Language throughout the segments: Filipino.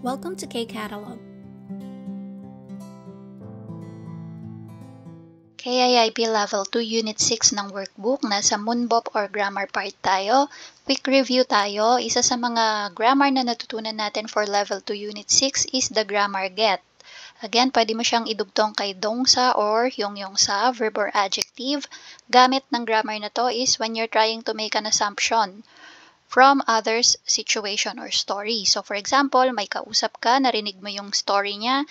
Welcome to K Catalog. KIIP Level 2 Unit 6 ng workbook, na sa Moonbop or Grammar part tayo. Quick review tayo, isa sa mga grammar na natutunan natin for Level 2 Unit 6 is the grammar get. Again, pwede mo siyang idugtong kay dongsa or yongyongsa, verb or adjective. Gamit ng grammar na to is when you're trying to make an assumption from others' situation or story. So for example, may kausap ka, narinig mo yung story niya,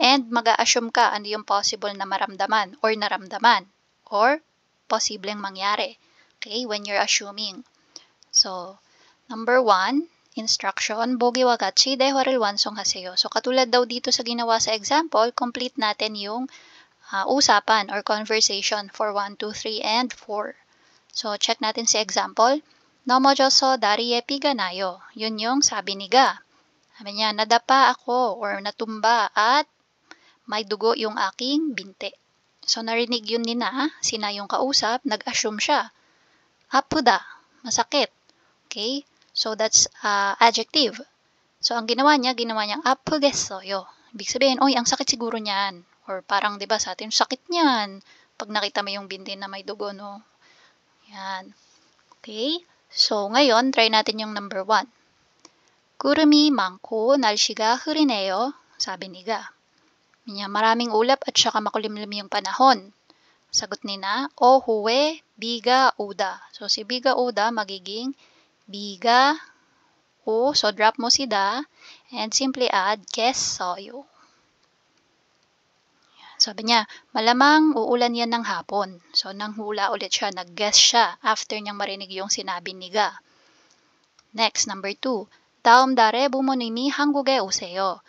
and mag assume ka ano yung possible na maramdaman or naramdaman or posibleng mangyari. Okay, when you're assuming. So, number one, instruction, bogi wagachi dehuaril wansong haseyo. So, katulad daw dito sa ginawa sa example, complete natin yung uh, usapan or conversation for 1, 2, 3, and 4. So, check natin si example. Nomojoso dariye piganayo. Yun yung sabi ni Ga. Sabi niya, nadapa ako or natumba at may dugo yung aking binte. So narinig yun ni na, sina yung kausap, nag-assume siya. Apuda, masakit. Okay? So that's uh, adjective. So ang ginawa niya, ginawa niyang apugesoyo. Ibig sabihin, oy, ang sakit siguro niyan. Or parang 'di ba sa atin, sakit niyan pag nakita mo yung binti na may dugo, no? Yan. Okay? So, ngayon, try natin yung number 1. Kurumi mangko nalshiga hurineo, sabi ni Ga. Niya maraming ulap at saka makulimlim yung panahon. Sagot ni na, o huwe biga uda. So, si biga uda magiging biga u. So, drop mo si da and simply add kes soyo. Sabi niya, malamang uulan yan ng hapon. So, nang hula ulit siya, nag-guess siya after niyang marinig yung sinabi ni Ga. Next, number two, daom dare bumonini hangguge useyo.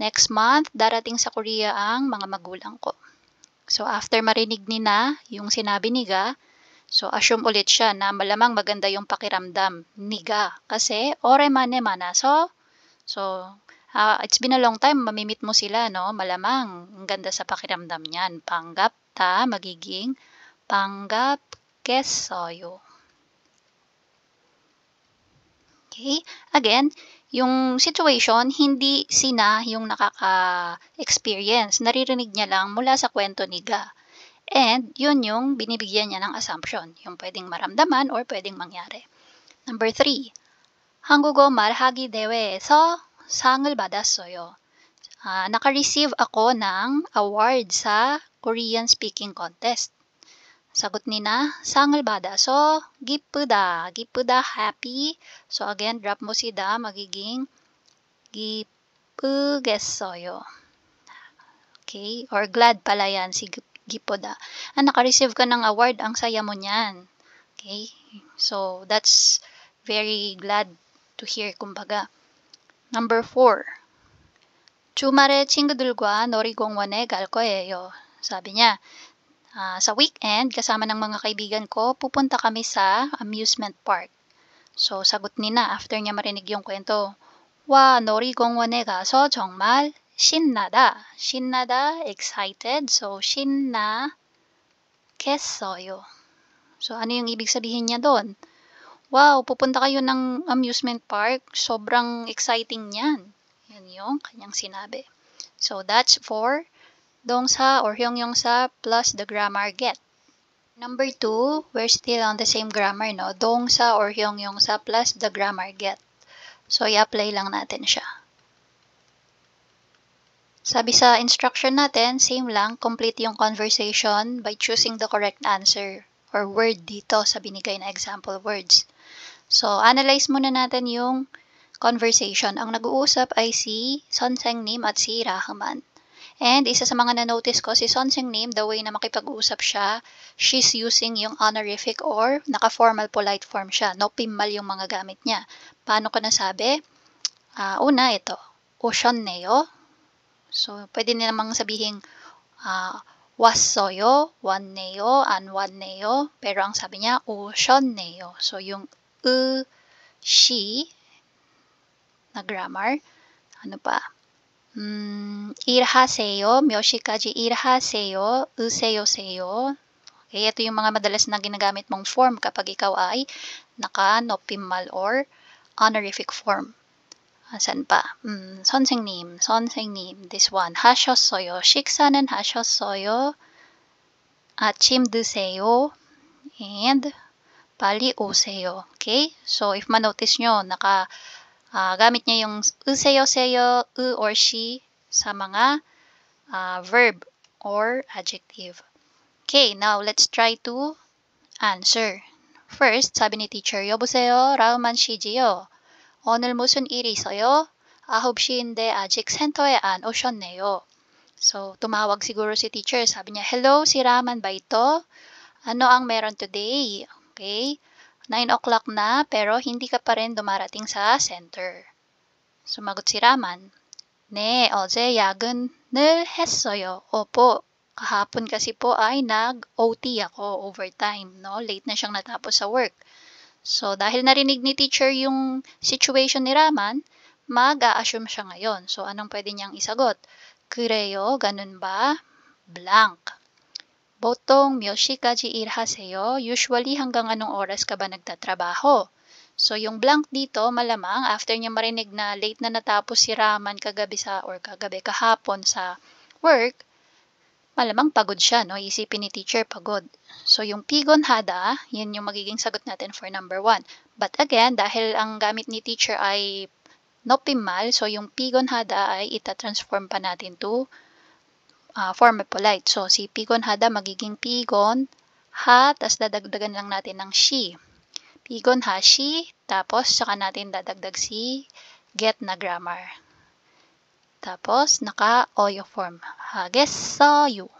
Next month, darating sa Korea ang mga magulang ko. So, after marinig ni Na yung sinabi ni Ga, so assume ulit siya na malamang maganda yung pakiramdam ni Ga. Kasi, ore mane So, So, uh, it's been a long time, mamimit mo sila, no? Malamang, ang ganda sa pakiramdam niyan. Panggap ta, magiging panggap kesoyo. Okay? Again, yung situation, hindi sina yung nakaka-experience. Naririnig niya lang mula sa kwento ni Ga. And, yun yung binibigyan niya ng assumption. Yung pwedeng maramdaman or pwedeng mangyari. Number three, 한국어 말하기 대회에서 Sangal Badasoyo. Uh, ah, naka-receive ako ng award sa Korean Speaking Contest. Sagot ni na, sangal bada. So, gipuda. Gipuda happy. So, again, drop mo si da. Magiging gipugesoyo. Okay? Or glad pala yan si gipuda. Ah, naka-receive ka ng award. Ang saya mo niyan. Okay? So, that's very glad to hear, kumbaga. Number 4. 주말에 친구들과 놀이공원에 갈 거예요. Sabi niya, uh, sa weekend kasama ng mga kaibigan ko, pupunta kami sa amusement park. So sagot nina after niya marinig yung kwento. Wa, 와 놀이공원에 가서 정말 신나다. 신나다, excited. So 신나겠어요. So ano yung ibig sabihin niya doon? Wow, pupunta kayo ng amusement park. Sobrang exciting niyan. Yan yung kanyang sinabi. So, that's for dongsa or hyongyongsa plus the grammar get. Number two, we're still on the same grammar, no? Dongsa or hyongyongsa plus the grammar get. So, i-apply lang natin siya. Sabi sa instruction natin, same lang, complete yung conversation by choosing the correct answer or word dito sa binigay na example words. So, analyze muna natin yung conversation. Ang nag-uusap ay si Sonseng Nim at si Rahman. And isa sa mga na-notice ko, si Sonseng Nim, the way na makipag-usap siya, she's using yung honorific or naka-formal polite form siya. No pimmal yung mga gamit niya. Paano ko nasabi? Uh, una, ito. Ocean neo. So, pwede namang sabihin, uh, wasoyo, wanneyo, and wanneyo. Pero ang sabi niya, ushonneyo. So, yung u, e, she, na grammar, ano pa? Mm, irhaseyo, myoshikaji irhaseyo, useyo-seyo. Okay, ito yung mga madalas na ginagamit mong form kapag ikaw ay naka-nopimal or honorific form. Asan pa? Mm, 선생님, 선생님. This one. 하셨어요. 식사는 하셨어요. Achim 드세요. And 빨리 오세요. Okay? So, if ma-notice nyo, naka, uh, gamit niya yung 으세요, seyo, u or she sa mga uh, verb or adjective. Okay, now let's try to answer. First, sabi ni teacher, 여보세요, 라우만 씨지요. 오늘 무슨 일이 있어요? 9시인데 아직 센터에 안 오셨네요. So, tumawag siguro si teacher. Sabi niya, hello, si Raman ba ito? Ano ang meron today? Okay, 9 o'clock na pero hindi ka pa rin dumarating sa center. Sumagot si Raman, Ne, oje, 어제 야근을 했어요. 오po, kahapon kasi po ay nag-OT ako, overtime, no? Late na siyang natapos sa work. So, dahil narinig ni teacher yung situation ni Raman, mag-a-assume siya ngayon. So, anong pwede niyang isagot? Kureo, ganun ba? Blank. Botong myoshika ji irhaseyo, usually hanggang anong oras ka ba nagtatrabaho? So, yung blank dito, malamang after niya marinig na late na natapos si Raman kagabi sa or kagabi kahapon sa work, malamang pagod siya, no? Isipin ni teacher, pagod. So, yung pigon hada, yun yung magiging sagot natin for number 1. But again, dahil ang gamit ni teacher ay nopimal, so yung pigon hada ay itatransform pa natin to uh, form polite. So, si pigon hada magiging pigon ha, tapos dadagdagan lang natin ng she. Pigon ha, she, tapos saka natin dadagdag si get na grammar. Tapos, naka oyo form. Hagessoyo.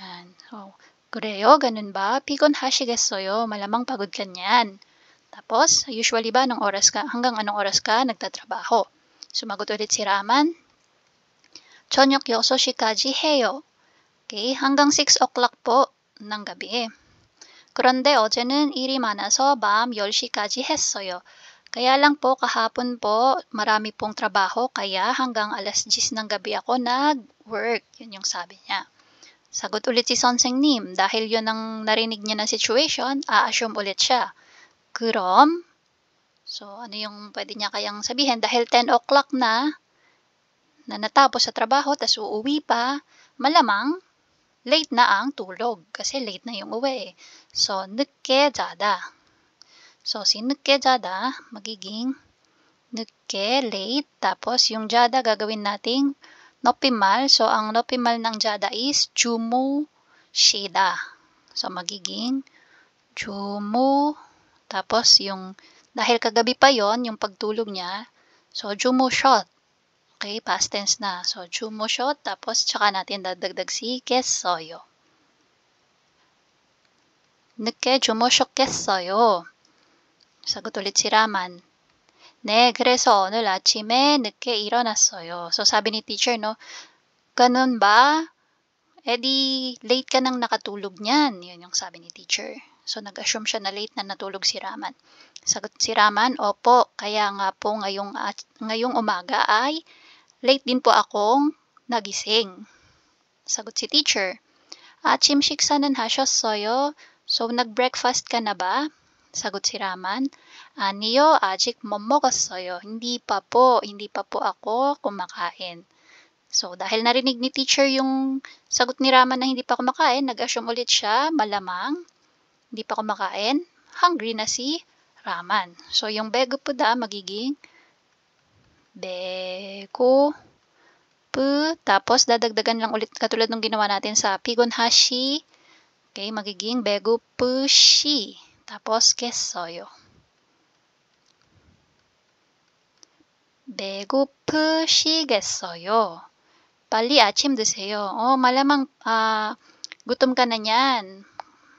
Yan. So, oh, kureo, ganun ba? Pikon hashigessoyo. Malamang pagod ka niyan. Tapos, usually ba, anong oras ka, hanggang anong oras ka nagtatrabaho? Sumagot ulit si Raman. Chonyok yoso shikaji heyo. Okay, hanggang 6 o'clock po ng gabi. 그런데 어제는 일이 많아서 밤 10시까지 했어요. Kaya lang po kahapon po, marami pong trabaho kaya hanggang alas 10 ng gabi ako nag-work. Yun yung sabi niya. Sagot ulit si Sonseng Nim dahil yun ang narinig niya ng situation, a-assume ulit siya. Kurom? So, ano yung pwede niya kayang sabihin? Dahil 10 o'clock na, na natapos sa trabaho, tas uuwi pa, malamang late na ang tulog kasi late na yung uwi. So, nukke jada. So, si nukke jada, magiging nukke late. Tapos, yung jada gagawin nating nopimal. So, ang nopimal ng jada is jumu shida. So, magiging jumu. Tapos, yung, dahil kagabi pa yon yung pagtulog niya, so, jumu shot. Okay, past tense na. So, jumu shot. Tapos, tsaka natin dadagdag si kesoyo. 늦게 주무셨겠어요. Sagot ulit si Raman. Ne, 그래서 오늘 아침에 늦게 일어났어요. So sabi ni teacher, no, ganun ba? Eh di, late ka nang nakatulog niyan. Yun yung sabi ni teacher. So nag-assume siya na late na natulog si Raman. Sagot si Raman, opo, kaya nga po ngayong, ngayong umaga ay late din po akong nagising. Sagot si teacher, 아침 식사는 soyo, So nag-breakfast ka na ba? Sagot 사gut Raman, 아니요, 아직 못 먹었어요. Hindi pa po, hindi pa po ako kumakain. So, dahil narinig ni teacher yung sagot ni Raman na hindi pa kumakain, nag-assume ulit siya, malamang, hindi pa kumakain, hungry na si Raman. So, yung bego po da, magiging bego pu, tapos dadagdagan lang ulit katulad ng ginawa natin sa pigon hashi, okay, magiging bego pushi. Tapos, guess soyo. 배고프시겠어요. 빨리 아침 드세요. 어, malamang uh, gutom ka na niyan.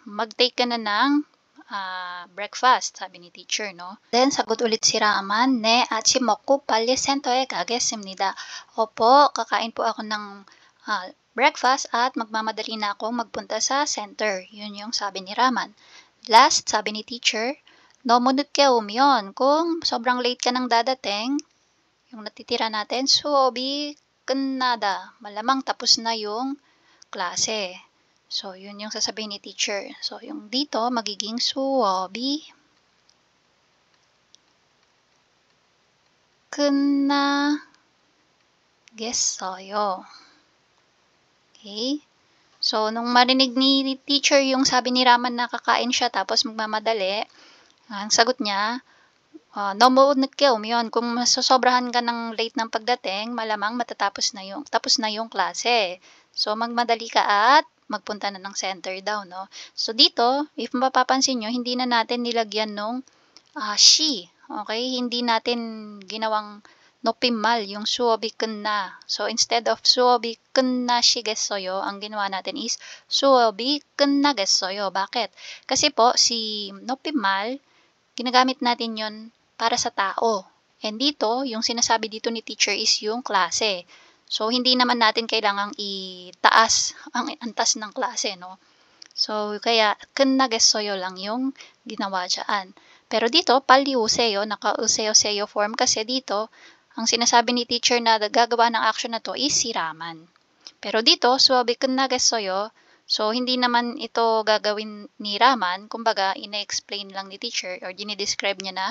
Mag-take ka na ng uh, breakfast, sabi ni teacher, no? Then, sagot ulit si Raman, ne, 아침 먹고 빨리 센터에 가겠습니다. Opo, kakain po ako ng uh, breakfast at magmamadali na ako magpunta sa center. Yun yung sabi ni Raman. Last, sabi ni teacher, no nomunukkeum yon. Kung sobrang late ka nang dadating, yung natitira natin, so suobi kanada. Malamang tapos na yung klase. So, yun yung sasabihin ni teacher. So, yung dito, magiging suobi oh, oh, 끝나겠어요. Okay? So, nung marinig ni teacher yung sabi ni Raman na kakain siya tapos magmamadali, ang sagot niya, uh, no mode na kilm yun. Kung masosobrahan ka ng late ng pagdating, malamang matatapos na yung, tapos na yung klase. So, magmadali ka at magpunta na ng center daw, no? So, dito, if mapapansin nyo, hindi na natin nilagyan nung uh, she. Okay? Hindi natin ginawang nopimal yung suobiken na. So, instead of suobiken na shigesoyo, ang ginawa natin is suobiken na gesoyo. Bakit? Kasi po, si nopimal, ginagamit natin yon para sa tao. And dito, yung sinasabi dito ni teacher is yung klase. So, hindi naman natin kailangang itaas ang antas ng klase, no? So, kaya, gesoyo lang yung ginawa dyan. Pero dito, paliuseyo, nakauseo-seyo form kasi dito, ang sinasabi ni teacher na gagawa ng action na to is siraman. Pero dito, suwabikan kun nagasoyo, so hindi naman ito gagawin ni Raman, kumbaga ina-explain lang ni teacher or dinidescribe niya na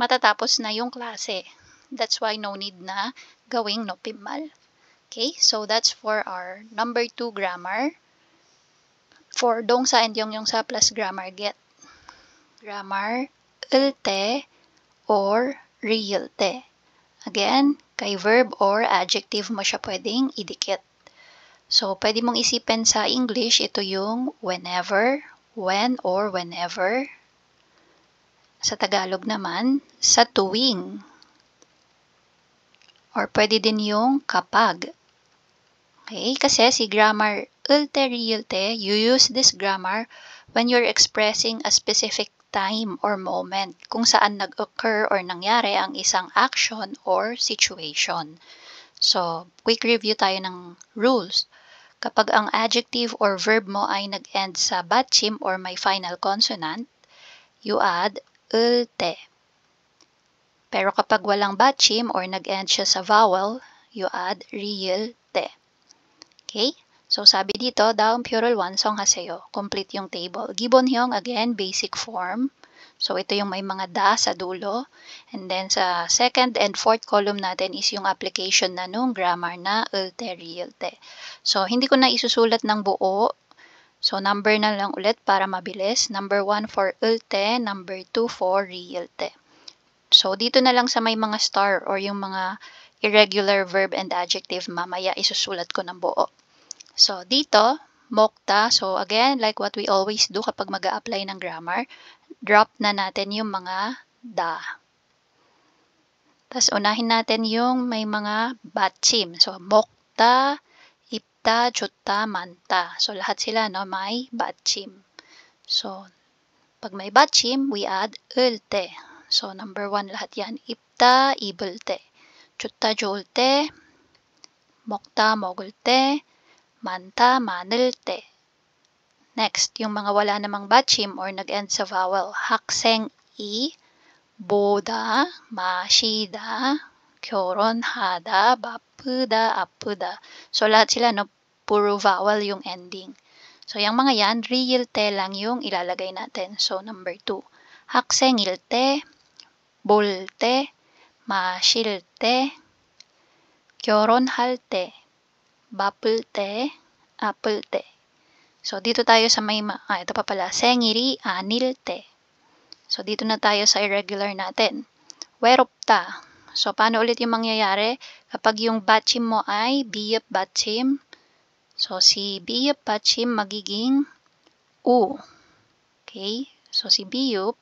matatapos na yung klase. That's why no need na gawing no nopimmal. Okay, so that's for our number 2 grammar. For dong sa and yung yung sa plus grammar get. Grammar, ulte, or realte. Again, kay verb or adjective mo siya pwedeng idikit. So, pwede mong isipin sa English, ito yung whenever, when or whenever. Sa Tagalog naman, sa tuwing. Or pwede din yung kapag. Okay? Kasi si grammar ulte-riulte, you use this grammar when you're expressing a specific time or moment kung saan nag-occur or nangyari ang isang action or situation. So, quick review tayo ng rules. Kapag ang adjective or verb mo ay nag-end sa batchim or may final consonant, you add ulte. Pero kapag walang batchim or nag-end siya sa vowel, you add real realte. Okay? So sabi dito, daum purul wansong haseyo. Complete yung table. Gibon hyong, again, basic form. So ito yung may mga da sa dulo. And then sa second and fourth column natin is yung application na nung grammar na ulte realte. So hindi ko na isusulat ng buo. So number na lang ulit para mabilis. Number 1 for ulte, number 2 for realte. So dito na lang sa may mga star or yung mga irregular verb and adjective mamaya isusulat ko ng buo. So, dito, mokta. So, again, like what we always do kapag mag apply ng grammar, drop na natin yung mga da. Tapos, unahin natin yung may mga batchim. So, mokta, ipta, chutta, manta. So, lahat sila no, may batchim. So, pag may batchim, we add ulte. So, number one lahat yan. Ipta, ibulte. Chutta, jolte. Mokta, mogulte. 많다, 많을 때. Next, yung mga wala namang batchim or nag-end sa vowel. 학생 이, 보다, 마시다, 결혼하다, 바쁘다, 아프다. So, lahat sila, no, puro vowel yung ending. So, yung mga yan, riilte lang yung ilalagay natin. So, number 2. 학생일때, 볼때, 마실때, 결혼할 때 bubble tea, apple tea. So, dito tayo sa may, ah, ito pa pala, sengiri anil tea. So, dito na tayo sa irregular natin. Weropta. So, paano ulit yung mangyayari? Kapag yung batchim mo ay biyap batchim, so si biyap batchim magiging u. Okay? So, si biyup,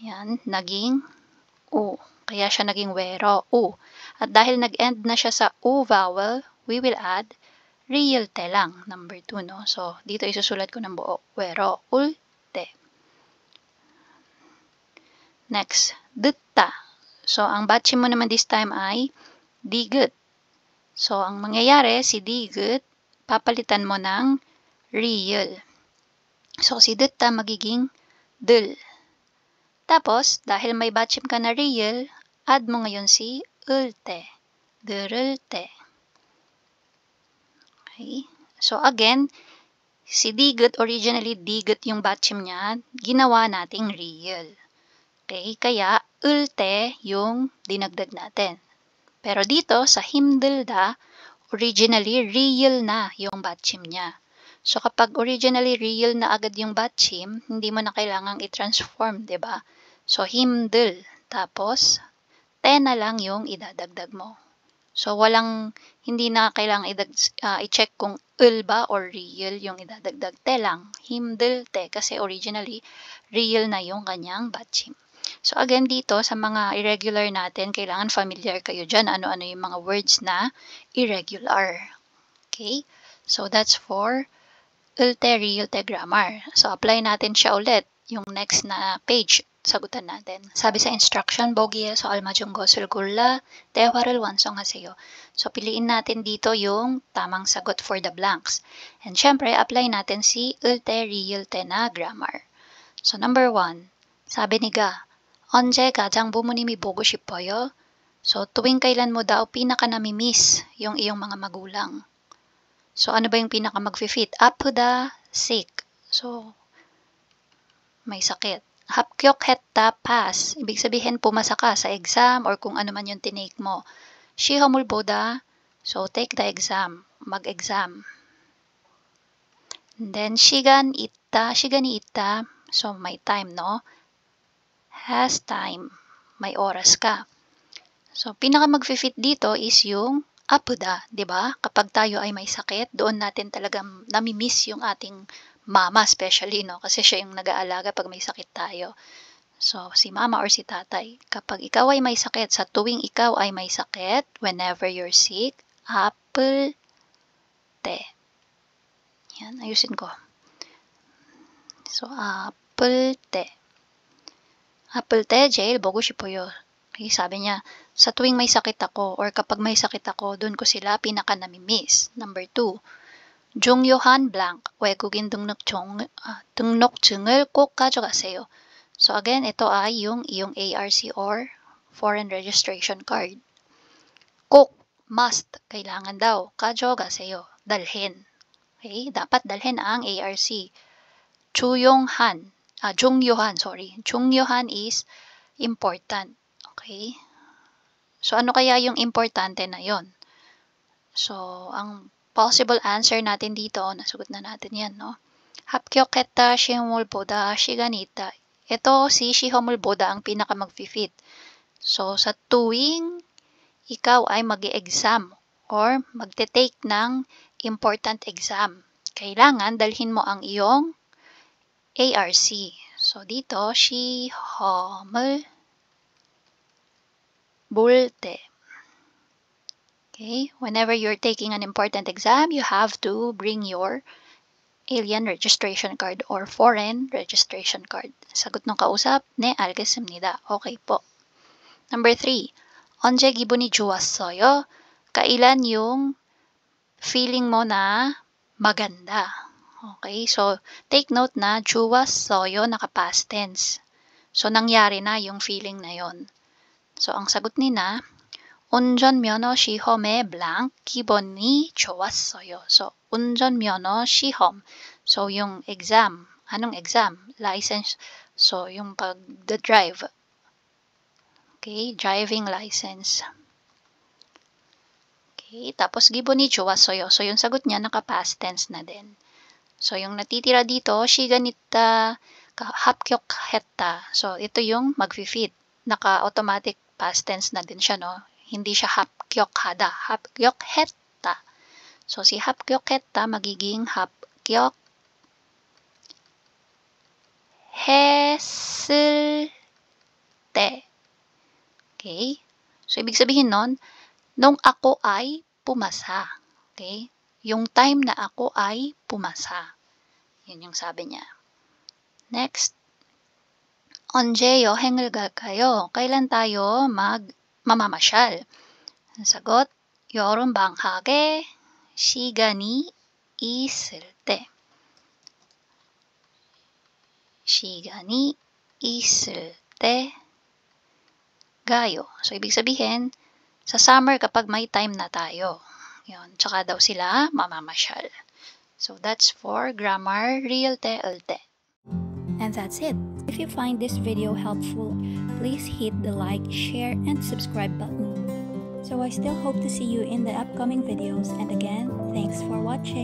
yan, naging u. Kaya siya naging wero, u. At dahil nag-end na siya sa u vowel, we will add real telang, number 2, no? So, dito isusulat ko ng buo, wero ulte. Next, dutta. So, ang batch mo naman this time ay digut. So, ang mangyayari, si digut, papalitan mo ng real. So, si dutta magiging dul. Tapos, dahil may batchim ka na real, add mo ngayon si ulte. Durulte. Okay? So again, si Digot, originally Digot yung batchim niya, ginawa nating real. Okay? Kaya, ulte yung dinagdag natin. Pero dito, sa himdelda, originally real na yung batchim niya. So kapag originally real na agad yung batchim, hindi mo na kailangang i-transform, ba? Diba? So himdel, tapos, te na lang yung idadagdag mo. So, walang, hindi na kailangang idag, uh, i-check kung il ba or real yung idadagdag. Te lang, himdel te, kasi originally, real na yung kanyang batchim. So, again, dito, sa mga irregular natin, kailangan familiar kayo dyan. Ano-ano yung mga words na irregular. Okay? So, that's for il te, grammar. So, apply natin siya ulit yung next na page, sagutan natin. Sabi sa instruction, bogiya so almajong gosel gulla, tewarel wansong haseyo. So, piliin natin dito yung tamang sagot for the blanks. And syempre, apply natin si ulte realte na grammar. So, number one, sabi ni Ga, Onje gajang 부모님이 bogo 싶어요? So, tuwing kailan mo daw pinaka namimiss yung iyong mga magulang? So, ano ba yung pinaka mag-fit? Apo da sick. So, may sakit. Hapkyok hetta pass. Ibig sabihin, pumasa ka sa exam or kung ano man yung tinake mo. boda. So, take the exam. Mag-exam. Then, shigan itta. Shigan itta. So, may time, no? Has time. May oras ka. So, pinaka mag-fit dito is yung apuda, 'di ba? Kapag tayo ay may sakit, doon natin talaga nami-miss yung ating mama especially, no? Kasi siya yung nag-aalaga pag may sakit tayo. So, si mama or si tatay, kapag ikaw ay may sakit, sa tuwing ikaw ay may sakit, whenever you're sick, apple te. Yan, ayusin ko. So, apple te. Apple te, jail, bogo si puyo. Okay, sabi niya, sa tuwing may sakit ako or kapag may sakit ako, doon ko sila pinaka namimiss. Number two, 중요한 blank 외국인 등록증, 등록증을 꼭 가져가세요. So again, ito ay yung yung ARC or Foreign Registration Card. 꼭, must, kailangan daw, 가져가세요, dalhin. Okay, dapat dalhin ang ARC. Han, ah, Jung 중요한, sorry. Jung 중요한 is important. Okay? So, ano kaya yung importante na yon? So, ang possible answer natin dito, oh, nasagot na natin yan, no? Hapkyoketa shimulboda shiganita. Ito, si shihomulboda ang pinaka mag-fit. So, sa tuwing ikaw ay mag exam or magte-take ng important exam, kailangan dalhin mo ang iyong ARC. So, dito, shihomul bulte. Okay, whenever you're taking an important exam, you have to bring your alien registration card or foreign registration card. Sagot ng kausap, ne 알겠습니다. Okay po. Number three, 언제 기분이 좋았어요? Kailan yung feeling mo na maganda? Okay, so take note na 좋았어요 naka-past tense. So nangyari na yung feeling na yon. So ang sagot ni na, 운전면허 시험에 blank 기본이 좋았어요. So, 운전면허 시험. So, yung exam. Anong exam? License. So, yung pag-drive. the Okay, driving license. Okay, tapos gibbon ni So, yung sagot niya naka-past tense na din. So, yung natitira dito, ganita hapkyok hetta. So, ito yung magfi fit Naka-automatic past tense na din siya, no? Hindi siya hapkyokhada, hapkyokhetta. So, si hapkyokhetta magiging hapkyok 했을 때. Okay? So, ibig sabihin nun, nung ako ay pumasa. Okay? Yung time na ako ay pumasa. Yun yung sabi niya. Next. 언제요? 행을 갈까요? Kailan tayo mag mamamasyal? Ang sagot, yorumbanhage shiga ni isulte. Shiga ni isulte gayo. So, ibig sabihin, sa summer kapag may time na tayo. Yun. Tsaka daw sila mamamasyal. So, that's for grammar real te, -te. And that's it. If you find this video helpful, please hit the like, share, and subscribe button. So I still hope to see you in the upcoming videos and again, thanks for watching.